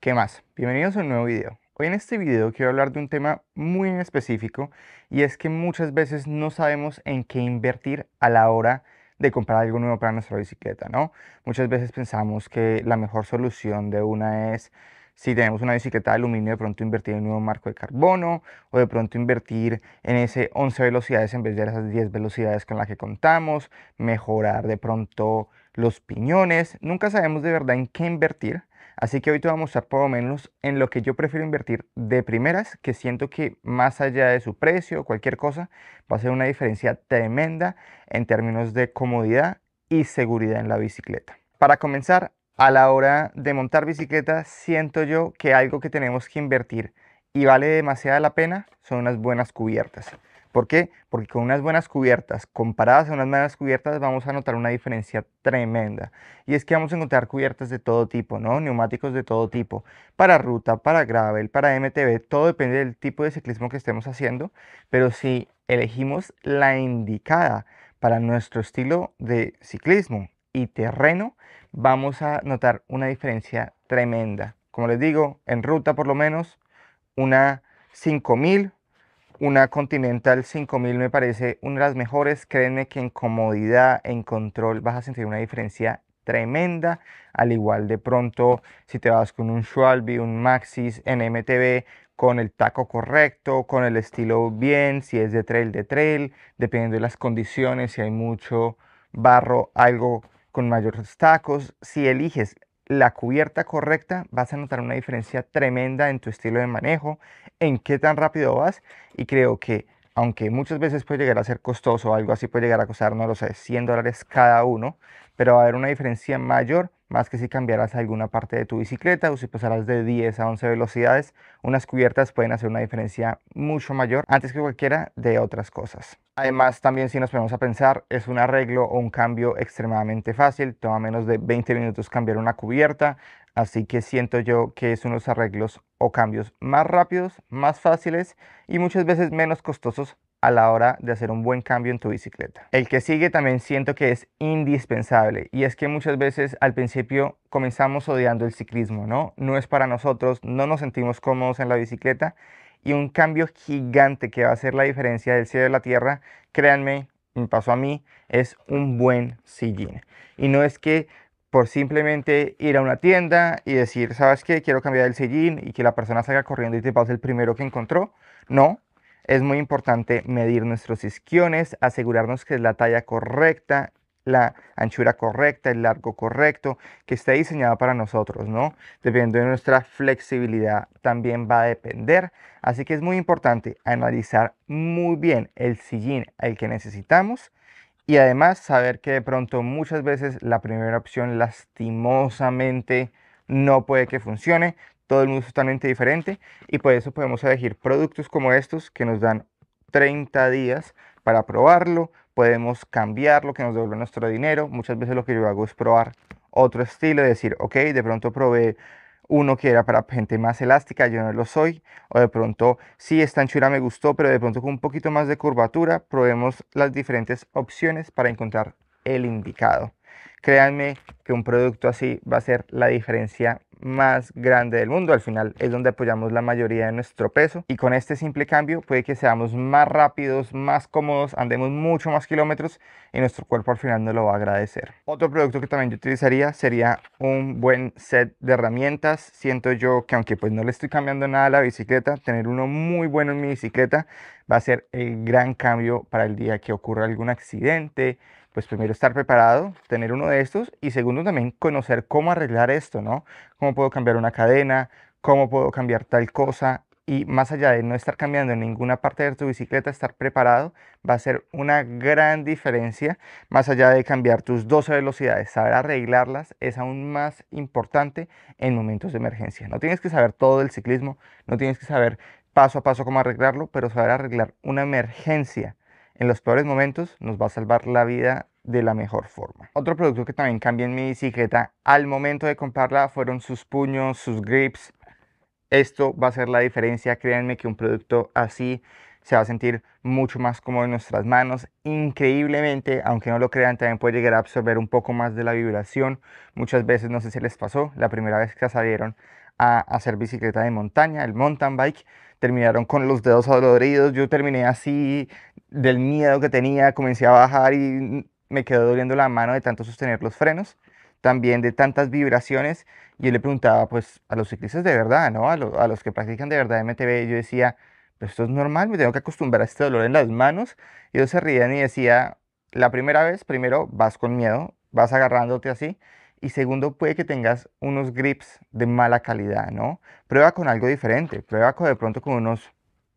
¿Qué más? Bienvenidos a un nuevo video. Hoy en este video quiero hablar de un tema muy específico y es que muchas veces no sabemos en qué invertir a la hora de comprar algo nuevo para nuestra bicicleta, ¿no? Muchas veces pensamos que la mejor solución de una es si tenemos una bicicleta de aluminio, de pronto invertir en un nuevo marco de carbono o de pronto invertir en ese 11 velocidades en vez de esas 10 velocidades con las que contamos, mejorar de pronto los piñones. Nunca sabemos de verdad en qué invertir Así que hoy te voy a mostrar por lo menos en lo que yo prefiero invertir de primeras, que siento que más allá de su precio o cualquier cosa, va a ser una diferencia tremenda en términos de comodidad y seguridad en la bicicleta. Para comenzar, a la hora de montar bicicleta, siento yo que algo que tenemos que invertir y vale demasiada la pena son unas buenas cubiertas. ¿Por qué? Porque con unas buenas cubiertas, comparadas a unas malas cubiertas, vamos a notar una diferencia tremenda. Y es que vamos a encontrar cubiertas de todo tipo, ¿no? Neumáticos de todo tipo, para ruta, para gravel, para MTB, todo depende del tipo de ciclismo que estemos haciendo, pero si elegimos la indicada para nuestro estilo de ciclismo y terreno, vamos a notar una diferencia tremenda. Como les digo, en ruta por lo menos una 5000 una Continental 5000 me parece una de las mejores. créeme que en comodidad, en control, vas a sentir una diferencia tremenda. Al igual de pronto, si te vas con un Schwalbe, un Maxis, en MTV con el taco correcto, con el estilo bien, si es de trail, de trail, dependiendo de las condiciones, si hay mucho barro, algo con mayores tacos. Si eliges la cubierta correcta, vas a notar una diferencia tremenda en tu estilo de manejo, en qué tan rápido vas y creo que aunque muchas veces puede llegar a ser costoso, algo así puede llegar a costar no lo sé, 100 dólares cada uno, pero va a haber una diferencia mayor, más que si cambiaras alguna parte de tu bicicleta o si pasaras de 10 a 11 velocidades, unas cubiertas pueden hacer una diferencia mucho mayor antes que cualquiera de otras cosas. Además, también si nos ponemos a pensar, es un arreglo o un cambio extremadamente fácil, toma menos de 20 minutos cambiar una cubierta, Así que siento yo que es unos arreglos o cambios más rápidos, más fáciles y muchas veces menos costosos a la hora de hacer un buen cambio en tu bicicleta. El que sigue también siento que es indispensable y es que muchas veces al principio comenzamos odiando el ciclismo, ¿no? No es para nosotros, no nos sentimos cómodos en la bicicleta y un cambio gigante que va a hacer la diferencia del cielo y la tierra, créanme, me pasó a mí, es un buen sillín. Y no es que por simplemente ir a una tienda y decir, ¿sabes qué? Quiero cambiar el sillín y que la persona salga corriendo y te pase el primero que encontró. No, es muy importante medir nuestros isquiones, asegurarnos que es la talla correcta, la anchura correcta, el largo correcto, que esté diseñado para nosotros, ¿no? Dependiendo de nuestra flexibilidad también va a depender. Así que es muy importante analizar muy bien el sillín al que necesitamos y además saber que de pronto muchas veces la primera opción lastimosamente no puede que funcione. Todo el mundo es totalmente diferente y por eso podemos elegir productos como estos que nos dan 30 días para probarlo. Podemos cambiarlo, que nos devuelve nuestro dinero. Muchas veces lo que yo hago es probar otro estilo y decir, ok, de pronto probé uno que era para gente más elástica, yo no lo soy, o de pronto sí, esta anchura me gustó, pero de pronto con un poquito más de curvatura, probemos las diferentes opciones para encontrar el indicado. Créanme que un producto así va a ser la diferencia más grande del mundo. Al final es donde apoyamos la mayoría de nuestro peso y con este simple cambio puede que seamos más rápidos, más cómodos, andemos mucho más kilómetros y nuestro cuerpo al final nos lo va a agradecer. Otro producto que también yo utilizaría sería un buen set de herramientas. Siento yo que aunque pues no le estoy cambiando nada a la bicicleta, tener uno muy bueno en mi bicicleta va a ser el gran cambio para el día que ocurra algún accidente, pues primero estar preparado, tener uno de estos y segundo también conocer cómo arreglar esto, ¿no? Cómo puedo cambiar una cadena, cómo puedo cambiar tal cosa y más allá de no estar cambiando en ninguna parte de tu bicicleta, estar preparado va a ser una gran diferencia. Más allá de cambiar tus 12 velocidades, saber arreglarlas es aún más importante en momentos de emergencia. No tienes que saber todo del ciclismo, no tienes que saber paso a paso cómo arreglarlo, pero saber arreglar una emergencia en los peores momentos nos va a salvar la vida de la mejor forma. Otro producto que también cambié en mi bicicleta al momento de comprarla fueron sus puños, sus grips. Esto va a ser la diferencia, créanme que un producto así se va a sentir mucho más cómodo en nuestras manos. Increíblemente, aunque no lo crean, también puede llegar a absorber un poco más de la vibración. Muchas veces, no sé si les pasó, la primera vez que salieron a hacer bicicleta de montaña, el mountain bike. Terminaron con los dedos adoloridos. Yo terminé así del miedo que tenía. Comencé a bajar y me quedó doliendo la mano de tanto sostener los frenos, también de tantas vibraciones. Yo le preguntaba pues a los ciclistas de verdad, ¿no? A, los que practican de verdad MTB. Yo decía, pues esto es normal, me tengo que acostumbrar a este dolor en las manos. Y ellos se rían y decía, la primera vez, primero vas con miedo, vas agarrándote así y segundo, puede que tengas unos grips de mala calidad, ¿no? Prueba con algo diferente, prueba con, de pronto con unos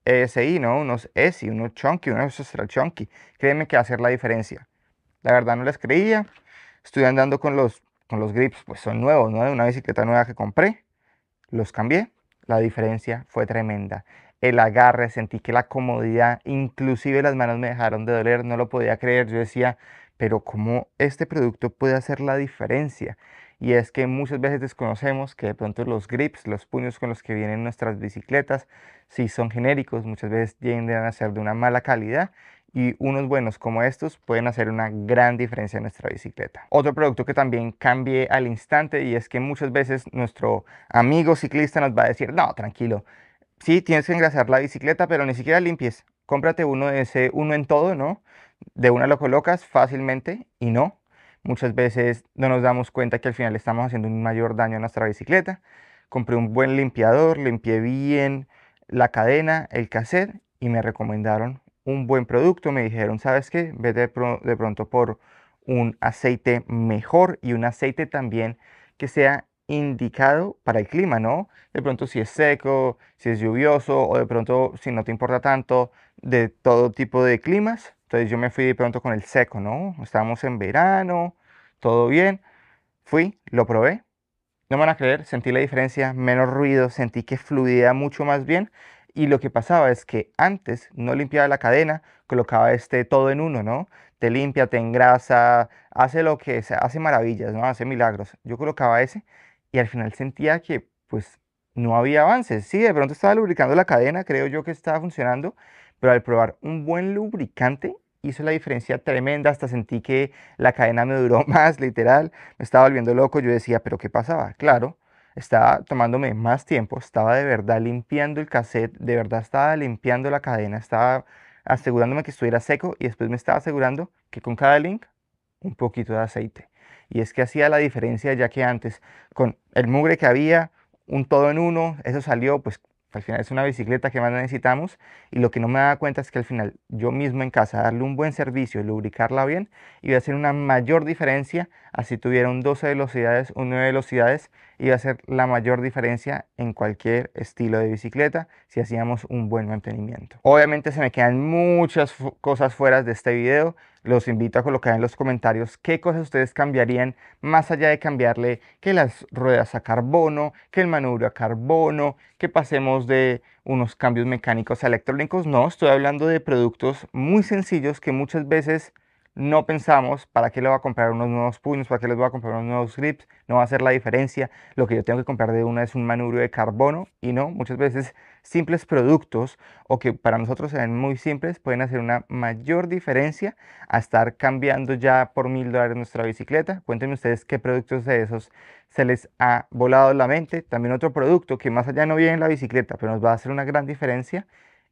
ESI, ¿no? Unos ESI, unos chunky, unos extra chunky. Créeme que va a hacer la diferencia. La verdad no les creía. Estuve andando con los, con los grips, pues son nuevos, ¿no? De una bicicleta nueva que compré. Los cambié. La diferencia fue tremenda. El agarre, sentí que la comodidad, inclusive las manos me dejaron de doler, no lo podía creer. Yo decía, pero cómo este producto puede hacer la diferencia. Y es que muchas veces desconocemos que de pronto los grips, los puños con los que vienen nuestras bicicletas, si son genéricos, muchas veces tienden a ser de una mala calidad y unos buenos como estos pueden hacer una gran diferencia en nuestra bicicleta. Otro producto que también cambie al instante y es que muchas veces nuestro amigo ciclista nos va a decir, no, tranquilo, sí tienes que engrasar la bicicleta, pero ni siquiera limpies, cómprate uno de ese uno en todo, ¿no? de una lo colocas fácilmente y no. Muchas veces no nos damos cuenta que al final estamos haciendo un mayor daño a nuestra bicicleta. Compré un buen limpiador, limpié bien la cadena, el cassette y me recomendaron un buen producto. Me dijeron, ¿sabes qué? Vete de pronto por un aceite mejor y un aceite también que sea indicado para el clima, ¿no? De pronto si es seco, si es lluvioso o de pronto si no te importa tanto de todo tipo de climas, entonces yo me fui de pronto con el seco, ¿no? Estábamos en verano, todo bien. Fui, lo probé. No van a creer, sentí la diferencia, menos ruido, sentí que fluía mucho más bien. Y lo que pasaba es que antes no limpiaba la cadena, colocaba este todo en uno, ¿no? Te limpia, te engrasa, hace lo que hace maravillas, ¿no? Hace milagros. Yo colocaba ese y al final sentía que pues no había avances. Sí, de pronto estaba lubricando la cadena, creo yo que estaba funcionando pero al probar un buen lubricante hizo la diferencia tremenda, hasta sentí que la cadena me duró más, literal, me estaba volviendo loco, yo decía, pero ¿qué pasaba? Claro, estaba tomándome más tiempo, estaba de verdad limpiando el cassette, de verdad estaba limpiando la cadena, estaba asegurándome que estuviera seco y después me estaba asegurando que con cada link un poquito de aceite. Y es que hacía la diferencia ya que antes, con el mugre que había, un todo en uno, eso salió pues al final es una bicicleta que más necesitamos y lo que no me da cuenta es que al final yo mismo en casa darle un buen servicio y lubricarla bien y iba a hacer una mayor diferencia Así tuvieron 12 velocidades o 9 velocidades, iba a ser la mayor diferencia en cualquier estilo de bicicleta si hacíamos un buen mantenimiento. Obviamente se me quedan muchas cosas fuera de este video. Los invito a colocar en los comentarios qué cosas ustedes cambiarían más allá de cambiarle que las ruedas a carbono, que el manubrio a carbono, que pasemos de unos cambios mecánicos a electrónicos. No, estoy hablando de productos muy sencillos que muchas veces no pensamos para qué le voy a comprar unos nuevos puños, para qué les voy a comprar unos nuevos grips, no va a hacer la diferencia. Lo que yo tengo que comprar de una es un manubrio de carbono y no, muchas veces simples productos o que para nosotros sean muy simples pueden hacer una mayor diferencia a estar cambiando ya por mil dólares nuestra bicicleta. Cuéntenme ustedes qué productos de esos se les ha volado la mente. También otro producto que más allá no viene en la bicicleta, pero nos va a hacer una gran diferencia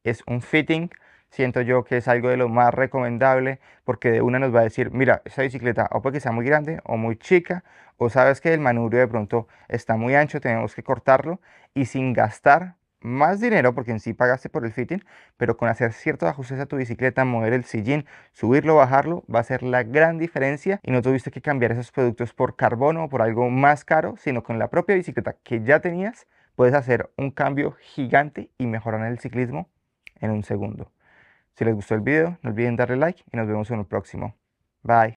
es un fitting siento yo que es algo de lo más recomendable porque de una nos va a decir, mira, esa bicicleta o porque sea muy grande o muy chica o sabes que el manubrio de pronto está muy ancho, tenemos que cortarlo y sin gastar más dinero porque en sí pagaste por el fitting, pero con hacer ciertos ajustes a tu bicicleta, mover el sillín, subirlo, bajarlo, va a ser la gran diferencia y no tuviste que cambiar esos productos por carbono o por algo más caro, sino con la propia bicicleta que ya tenías puedes hacer un cambio gigante y mejorar el ciclismo en un segundo. Si les gustó el video, no olviden darle like y nos vemos en el próximo. Bye.